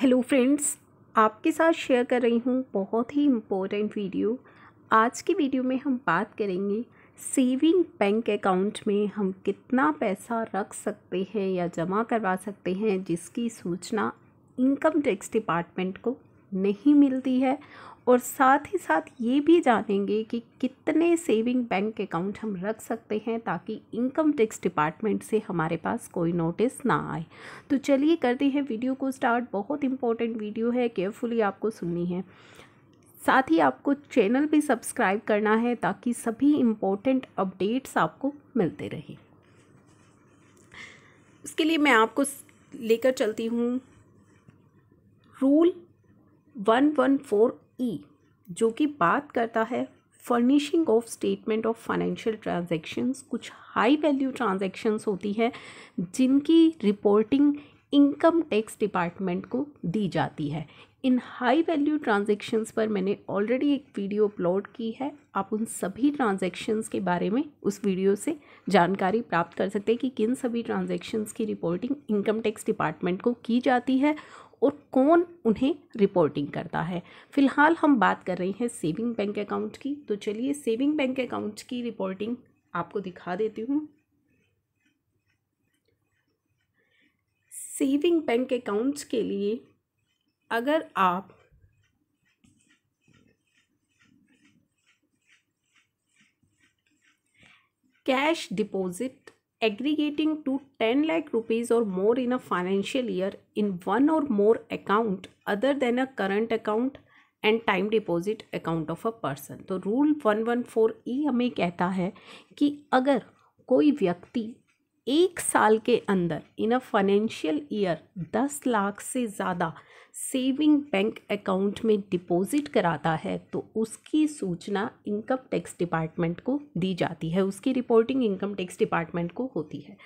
hello friends आपके साथ share कर रही हूँ बहुत ही इम्पोर्टेंट वीडियो आज की वीडियो में हम बात करेंगे सेविंग बैंक अकाउंट में हम कितना पैसा रख सकते हैं या जमा करवा सकते हैं जिसकी सूचना इनकम टैक्स डिपार्टमेंट को नहीं मिलती है और साथ ही साथ ये भी जानेंगे कि कितने सेविंग बैंक अकाउंट हम रख सकते हैं ताकि इनकम टैक्स डिपार्टमेंट से हमारे पास कोई नोटिस ना आए तो चलिए करते हैं वीडियो को स्टार्ट बहुत इंपॉर्टेंट वीडियो है केयरफुली आपको सुननी है साथ ही आपको चैनल भी सब्सक्राइब करना है ताकि सभी इम्पोर्टेंट अपडेट्स आपको मिलते रहें उसके लिए मैं आपको लेकर चलती हूँ rule one one four e e, जो कि बात करता है furnishing of statement of financial transactions कुछ हाई वैल्यू ट्रांजेक्शन्स होती हैं जिनकी रिपोर्टिंग इनकम टैक्स डिपार्टमेंट को दी जाती है इन हाई वैल्यू ट्रांजेक्शन्स पर मैंने ऑलरेडी एक वीडियो अपलोड की है आप उन सभी ट्रांजेक्शन्स के बारे में उस वीडियो से जानकारी प्राप्त कर सकते हैं कि किन सभी ट्रांजेक्शन्स की रिपोर्टिंग इनकम टैक्स डिपार्टमेंट को की जाती है और कौन उन्हें रिपोर्टिंग करता है फिलहाल हम बात कर रहे हैं सेविंग बैंक अकाउंट की तो चलिए सेविंग बैंक अकाउंट की रिपोर्टिंग आपको दिखा देती हूँ सेविंग बैंक अकाउंट्स के लिए अगर आप cash deposit aggregating to 10 lakh rupees or more in a financial year in one or more account other than a current account and time deposit account of a person तो rule one one four e हमें कहता है कि अगर कोई व्यक्ति एक साल के अंदर इन अ फाइनेंशियल ईयर दस लाख से ज़्यादा सेविंग बैंक अकाउंट में डिपॉजिट कराता है तो उसकी सूचना इनकम टैक्स डिपार्टमेंट को दी जाती है उसकी रिपोर्टिंग इनकम टैक्स डिपार्टमेंट को होती है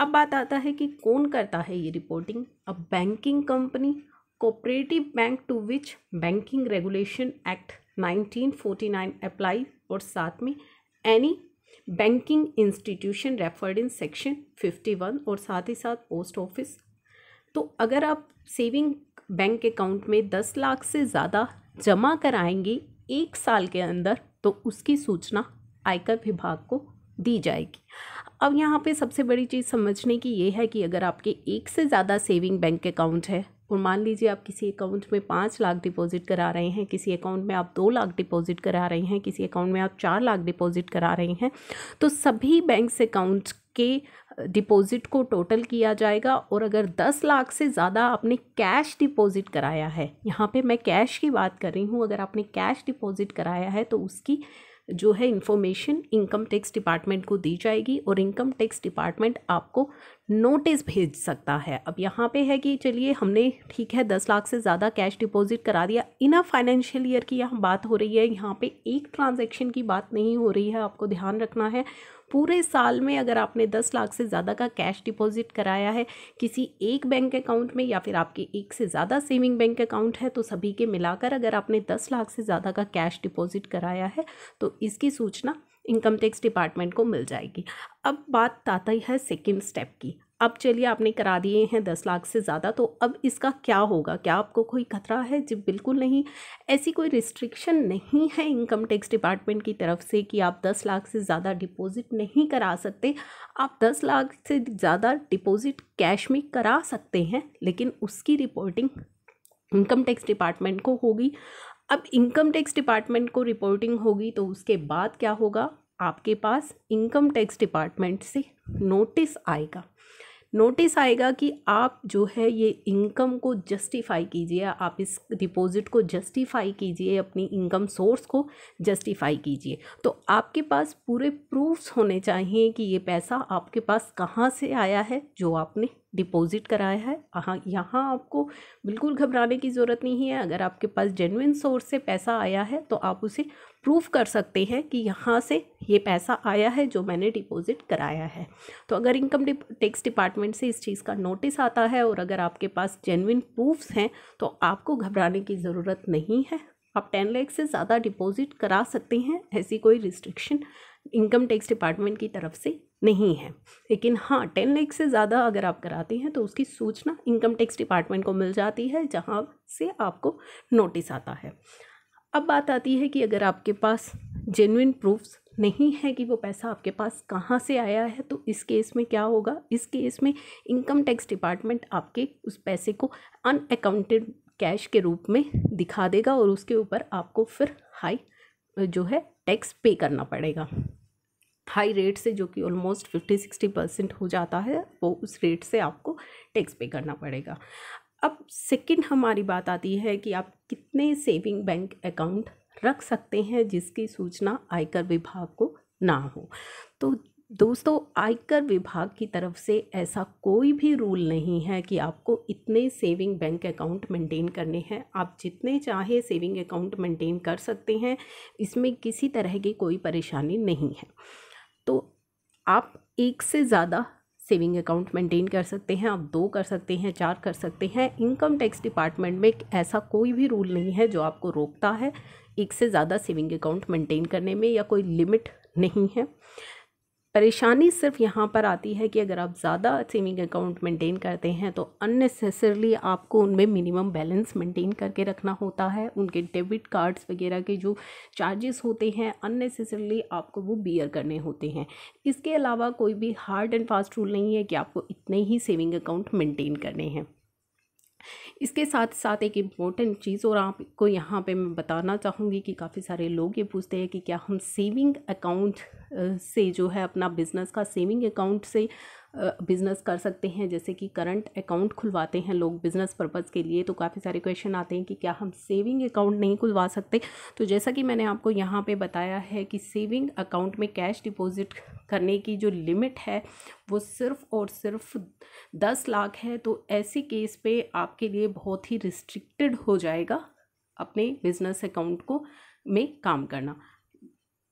अब बात आता है कि कौन करता है ये reporting a banking company cooperative bank to which banking regulation act 1949 apply और साथ में any banking institution referred in section fifty one और साथ ही साथ पोस्ट ऑफिस तो अगर आप सेविंग बैंक अकाउंट में दस लाख से ज़्यादा जमा कराएंगे एक साल के अंदर तो उसकी सूचना आयकर विभाग को दी जाएगी अब यहाँ पे सबसे बड़ी चीज़ समझने की ये है कि अगर आपके एक से ज़्यादा सेविंग बैंक अकाउंट है और मान लीजिए आप किसी अकाउंट में पाँच लाख डिपॉजिट करा रहे हैं किसी अकाउंट में आप दो लाख डिपॉजिट करा रहे हैं किसी अकाउंट में आप चार लाख डिपॉजिट करा रहे हैं तो सभी बैंक अकाउंट के डिपॉज़िट को टोटल किया जाएगा और अगर दस लाख से ज़्यादा आपने कैश डिपॉज़िट कराया है यहाँ पे मैं कैश की बात कर रही हूँ अगर आपने कैश डिपॉज़िट कराया है तो उसकी जो है इन्फॉर्मेशन इनकम टैक्स डिपार्टमेंट को दी जाएगी और इनकम टैक्स डिपार्टमेंट आपको नोटिस भेज सकता है अब यहाँ पे है कि चलिए हमने ठीक है दस लाख से ज़्यादा कैश डिपॉजिट करा दिया इनफ फाइनेंशियल ईयर की यहाँ बात हो रही है यहाँ पे एक ट्रांजैक्शन की बात नहीं हो रही है आपको ध्यान रखना है पूरे साल में अगर आपने दस लाख से ज़्यादा का कैश डिपॉजिट कराया है किसी एक बैंक अकाउंट में या फिर आपके एक से ज़्यादा सेविंग बैंक अकाउंट है तो सभी के मिलाकर अगर आपने दस लाख से ज़्यादा का कैश डिपॉजिट कराया है तो इसकी सूचना इनकम टैक्स डिपार्टमेंट को मिल जाएगी अब बात आता है सेकेंड स्टेप की अब चलिए आपने करा दिए हैं दस लाख से ज़्यादा तो अब इसका क्या होगा क्या आपको कोई खतरा है जी बिल्कुल नहीं ऐसी कोई रिस्ट्रिक्शन नहीं है इनकम टैक्स डिपार्टमेंट की तरफ से कि आप दस लाख से ज़्यादा डिपॉजिट नहीं करा सकते आप दस लाख से ज़्यादा डिपॉजिट कैश में करा सकते हैं लेकिन उसकी रिपोर्टिंग इनकम टैक्स डिपार्टमेंट को होगी अब इनकम टैक्स डिपार्टमेंट को रिपोर्टिंग होगी तो उसके बाद क्या होगा आपके पास इनकम टैक्स डिपार्टमेंट से नोटिस आएगा नोटिस आएगा कि आप जो है ये इनकम को जस्टिफाई कीजिए आप इस डिपॉजिट को जस्टिफाई कीजिए अपनी इनकम सोर्स को जस्टिफाई कीजिए तो आपके पास पूरे प्रूफ्स होने चाहिए कि ये पैसा आपके पास कहाँ से आया है जो आपने डिपॉजिट कराया है हाँ यहाँ आपको बिल्कुल घबराने की ज़रूरत नहीं है अगर आपके पास जेनविन सोर्स से पैसा आया है तो आप उसे प्रूफ कर सकते हैं कि यहाँ से ये पैसा आया है जो मैंने डिपॉजिट कराया है तो अगर इनकम टैक्स डिपार्टमेंट से इस चीज़ का नोटिस आता है और अगर आपके पास जेनविन प्रूफ्स हैं तो आपको घबराने की ज़रूरत नहीं है आप टेन लैख से ज़्यादा डिपॉजिट करा सकते हैं ऐसी कोई रिस्ट्रिक्शन इनकम टैक्स डिपार्टमेंट की तरफ से नहीं है लेकिन हाँ टेन लैख से ज़्यादा अगर आप कराते हैं तो उसकी सूचना इनकम टैक्स डिपार्टमेंट को मिल जाती है जहाँ से आपको नोटिस आता है अब बात आती है कि अगर आपके पास जेनुइन प्रूफ्स नहीं है कि वो पैसा आपके पास कहाँ से आया है तो इस केस में क्या होगा इस केस में इनकम टैक्स डिपार्टमेंट आपके उस पैसे को अनअकाउंटेड कैश के रूप में दिखा देगा और उसके ऊपर आपको फिर हाई जो है टैक्स पे करना पड़ेगा हाई रेट से जो कि ऑलमोस्ट फिफ्टी सिक्सटी परसेंट हो जाता है वो उस रेट से आपको टैक्स पे करना पड़ेगा अब सेकंड हमारी बात आती है कि आप कितने सेविंग बैंक अकाउंट रख सकते हैं जिसकी सूचना आयकर विभाग को ना हो तो दोस्तों आयकर विभाग की तरफ से ऐसा कोई भी रूल नहीं है कि आपको इतने सेविंग बैंक अकाउंट मेंटेन करने हैं आप जितने चाहे सेविंग अकाउंट मेंटेन कर सकते हैं इसमें किसी तरह की कोई परेशानी नहीं है तो आप एक से ज़्यादा सेविंग अकाउंट मेंटेन कर सकते हैं आप दो कर सकते हैं चार कर सकते हैं इनकम टैक्स डिपार्टमेंट में ऐसा कोई भी रूल नहीं है जो आपको रोकता है एक से ज़्यादा सेविंग अकाउंट मेंटेन करने में या कोई लिमिट नहीं है परेशानी सिर्फ यहाँ पर आती है कि अगर आप ज़्यादा सेविंग अकाउंट मेंटेन करते हैं तो अननेसेसरली आपको उनमें मिनिमम बैलेंस मेंटेन करके रखना होता है उनके डेबिट कार्ड्स वगैरह के जो चार्जेस होते हैं अननेसेसरली आपको वो बियर करने होते हैं इसके अलावा कोई भी हार्ड एंड फास्ट रूल नहीं है कि आपको इतने ही सेविंग अकाउंट मेंटेन करने हैं इसके साथ साथ एक इम्पॉर्टेंट चीज़ और आपको यहाँ पे मैं बताना चाहूँगी कि काफ़ी सारे लोग ये पूछते हैं कि क्या हम सेविंग अकाउंट से जो है अपना बिज़नेस का सेविंग अकाउंट से बिज़नेस कर सकते हैं जैसे कि करंट अकाउंट खुलवाते हैं लोग बिज़नेस पर्पज़ के लिए तो काफ़ी सारे क्वेश्चन आते हैं कि क्या हम सेविंग अकाउंट नहीं खुलवा सकते तो जैसा कि मैंने आपको यहाँ पे बताया है कि सेविंग अकाउंट में कैश डिपॉजिट करने की जो लिमिट है वो सिर्फ और सिर्फ दस लाख है तो ऐसे केस पे आपके लिए बहुत ही रिस्ट्रिक्टेड हो जाएगा अपने बिज़नेस अकाउंट को में काम करना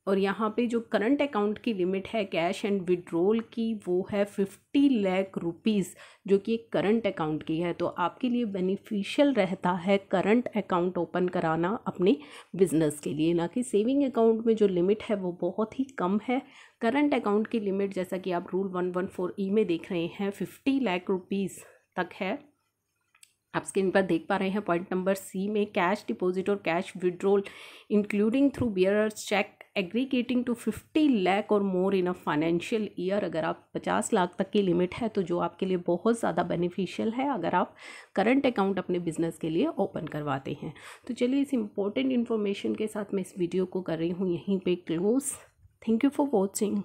और यहाँ पे जो करंट अकाउंट की लिमिट है कैश एंड विड्रोल की वो है फिफ्टी लैख रुपीज़ जो कि एक करंट अकाउंट की है तो आपके लिए बेनिफिशियल रहता है करंट अकाउंट ओपन कराना अपने बिजनेस के लिए ना कि सेविंग अकाउंट में जो लिमिट है वो बहुत ही कम है करंट अकाउंट की लिमिट जैसा कि आप rule one one four e में देख रहे हैं फिफ्टी लैख रुपीज़ तक है आप स्क्रीन पर देख पा रहे हैं पॉइंट नंबर सी में कैश डिपॉजिट और cash withdrawal including through bearer cheque aggregating to fifty lakh और more in a financial year अगर आप पचास लाख तक की लिमिट है तो जो आपके लिए बहुत ज़्यादा बेनिफिशियल है अगर आप करंट अकाउंट अपने बिजनेस के लिए ओपन करवाते हैं तो चलिए इस इंपॉर्टेंट इन्फॉर्मेशन के साथ मैं इस वीडियो को कर रही हूँ यहीं पर close thank you for watching